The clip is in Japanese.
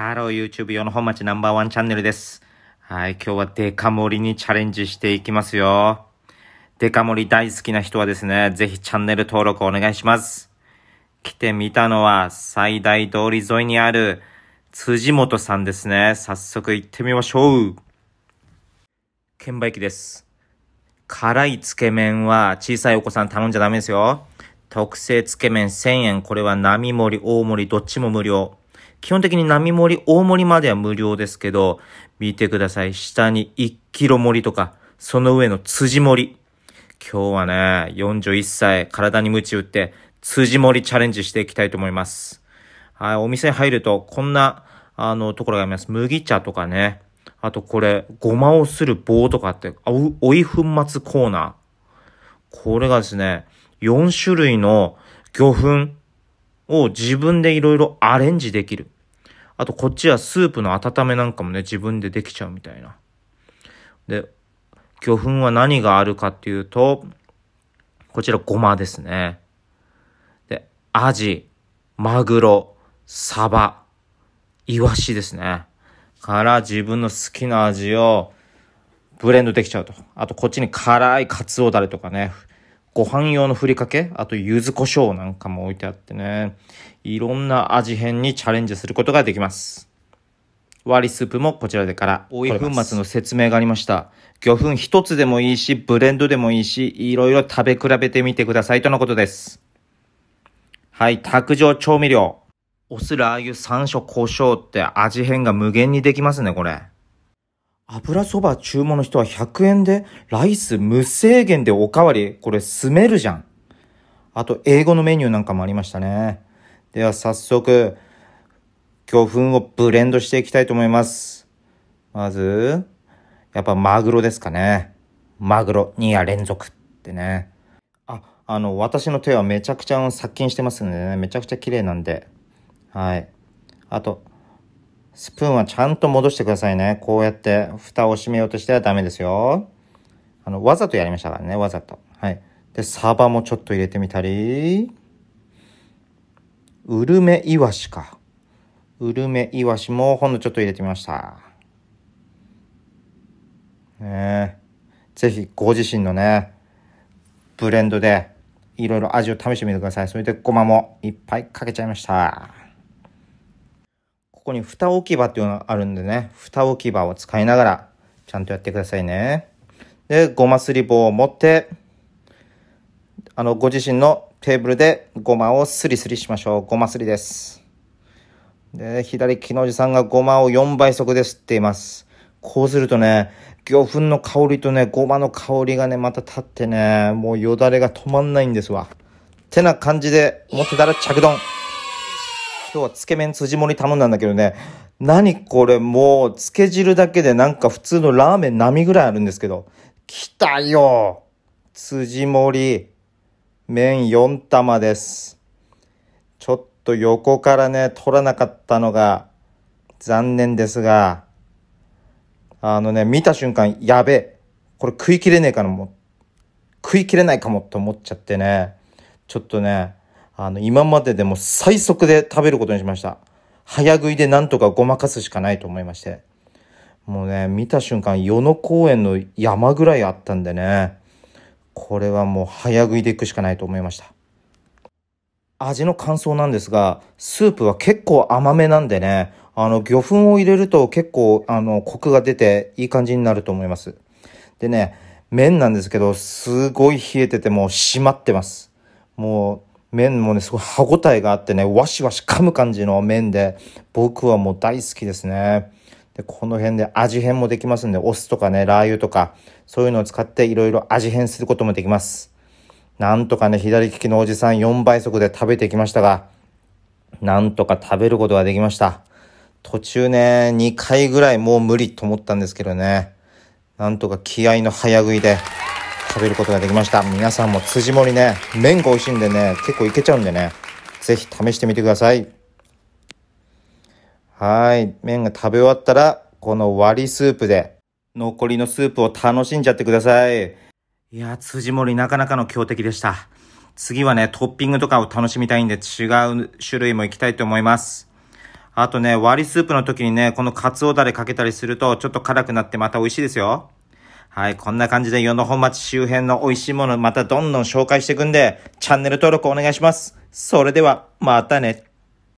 ハロー YouTube 用の本町ナンバーワンチャンネルです。はい、今日はデカ盛りにチャレンジしていきますよ。デカ盛り大好きな人はですね、ぜひチャンネル登録お願いします。来てみたのは最大通り沿いにある辻元さんですね。早速行ってみましょう。券売機です。辛いつけ麺は小さいお子さん頼んじゃダメですよ。特製つけ麺1000円。これは並盛り、大盛り、どっちも無料。基本的に並盛り、大盛りまでは無料ですけど、見てください。下に1キロ盛りとか、その上の辻盛り。今日はね、41歳、体に鞭打って、辻盛りチャレンジしていきたいと思います。はい、お店入ると、こんな、あの、ところがあります。麦茶とかね。あとこれ、ごまをする棒とかって、おい粉末コーナー。これがですね、4種類の魚粉を自分でいろいろアレンジできる。あとこっちはスープの温めなんかもね、自分でできちゃうみたいな。で、魚粉は何があるかっていうと、こちらごまですね。で、アジ、マグロ、サバ、イワシですね。から自分の好きな味をブレンドできちゃうと。あとこっちに辛いカツオダレとかね、ご飯用のふりかけ、あと柚子胡椒なんかも置いてあってね、いろんな味変にチャレンジすることができます。割りスープもこちらでから。多い粉末の説明がありました。魚粉一つでもいいし、ブレンドでもいいし、いろいろ食べ比べてみてくださいとのことです。はい、卓上調味料。お酢、ラー油、山椒、胡椒って味変が無限にできますね、これ。油そば注文の人は100円で、ライス無制限でおかわり。これ、住めるじゃん。あと、英語のメニューなんかもありましたね。では、早速、魚粉をブレンドしていきたいと思います。まず、やっぱマグロですかね。マグロ2夜連続ってね。あ、あの、私の手はめちゃくちゃ殺菌してますんでね。めちゃくちゃ綺麗なんで。はい。あと、スプーンはちゃんと戻してくださいね。こうやって蓋を閉めようとしてはダメですよ。あの、わざとやりましたからね、わざと。はい。で、サバもちょっと入れてみたり。ウルメイワシか。ウルメイワシもほんのちょっと入れてみました。ねぜひご自身のね、ブレンドでいろいろ味を試してみてください。それでごまもいっぱいかけちゃいました。こに蓋置き場っていうのがあるんでね、蓋置き場を使いながら、ちゃんとやってくださいね。で、ごますり棒を持って、あの、ご自身のテーブルでごまをすりすりしましょう。ごますりです。で、左木きのじさんがごまを4倍速で吸っています。こうするとね、魚粉の香りとね、ごまの香りがね、また立ってね、もうよだれが止まんないんですわ。ってな感じで、持ってたら着丼。今日はつけ麺辻盛り頼んだんだけどね、何これもう、つけ汁だけでなんか普通のラーメン並ぐらいあるんですけど、来たよ辻盛り、麺4玉です。ちょっと横からね、取らなかったのが、残念ですが、あのね、見た瞬間、やべこれ食い切れねえかな、もう。食い切れないかもって思っちゃってね、ちょっとね、あの、今まででも最速で食べることにしました。早食いでなんとかごまかすしかないと思いまして。もうね、見た瞬間、与野公園の山ぐらいあったんでね、これはもう早食いでいくしかないと思いました。味の感想なんですが、スープは結構甘めなんでね、あの、魚粉を入れると結構、あの、コクが出ていい感じになると思います。でね、麺なんですけど、すごい冷えててもう締まってます。もう麺もね、すごい歯応えがあってね、わしわし噛む感じの麺で、僕はもう大好きですね。で、この辺で味変もできますんで、お酢とかね、ラー油とか、そういうのを使っていろいろ味変することもできます。なんとかね、左利きのおじさん4倍速で食べてきましたが、なんとか食べることができました。途中ね、2回ぐらいもう無理と思ったんですけどね、なんとか気合の早食いで、食べることができました。皆さんも辻盛りね、麺が美味しいんでね、結構いけちゃうんでね、ぜひ試してみてください。はい。麺が食べ終わったら、この割りスープで、残りのスープを楽しんじゃってください。いや、辻盛りなかなかの強敵でした。次はね、トッピングとかを楽しみたいんで違う種類もいきたいと思います。あとね、割りスープの時にね、このカツオダレかけたりするとちょっと辛くなってまた美味しいですよ。はい、こんな感じで与野本町周辺の美味しいものまたどんどん紹介していくんで、チャンネル登録お願いします。それでは、またね。